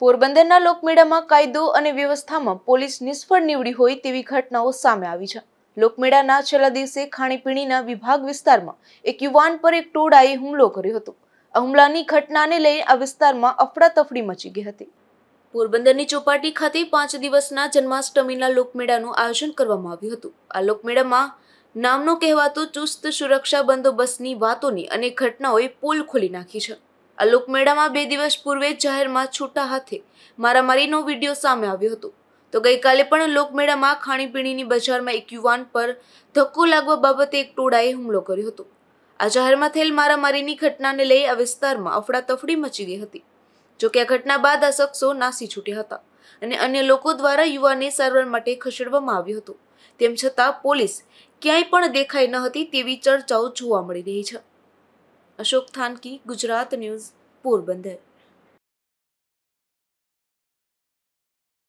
પોરબંદરના લોકમેળામાં કાયદો અને વ્યવસ્થામાં પોલીસ નિષ્ફળ નીવડી હોય તેવી ઘટનાઓ સામે આવી છે લોકમેળાના છેલ્લા દિવસે ખાણીપીણીના વિભાગ વિસ્તારમાં એક યુવાન પર એક ટોળાએ હુમલો કર્યો હતો આ હુમલાની ઘટનાને લઈ આ વિસ્તારમાં અફડાતફડી મચી ગઈ હતી પોરબંદરની ચોપાટી ખાતે પાંચ દિવસના જન્માષ્ટમીના લોકમેળાનું આયોજન કરવામાં આવ્યું હતું આ લોકમેળામાં નામનો કહેવાતો ચુસ્ત સુરક્ષા બંદોબસ્તની વાતોની અને ઘટનાઓએ પોલ ખોલી નાખી છે આ લોકમેળામાં બે દિવસ પૂર્વે જાહેરમાં છૂટા હાથે મારામારીનો વિડીયો સામે આવ્યો હતો તો ગઈકાલે પણ લોકમેળામાં ખાણીપીણીની બજારમાં એક યુવાન પર ધક્કો લાગવા બાબતે એક ટોળાએ હુમલો કર્યો હતો આ જાહેરમાં થયેલ મારામારીની ઘટનાને લઈ આ વિસ્તારમાં અફડાતફડી મચી ગઈ હતી જોકે આ ઘટના બાદ આ શખ્સો નાસી છૂટ્યા હતા અને અન્ય લોકો દ્વારા યુવાને સારવાર માટે ખસેડવામાં આવ્યો હતો તેમ છતાં પોલીસ ક્યાંય પણ દેખાઈ ન હતી તેવી ચર્ચાઓ જોવા મળી રહી છે અશોક થાનકી ગુજરાત ન્યૂઝ પોરબંદર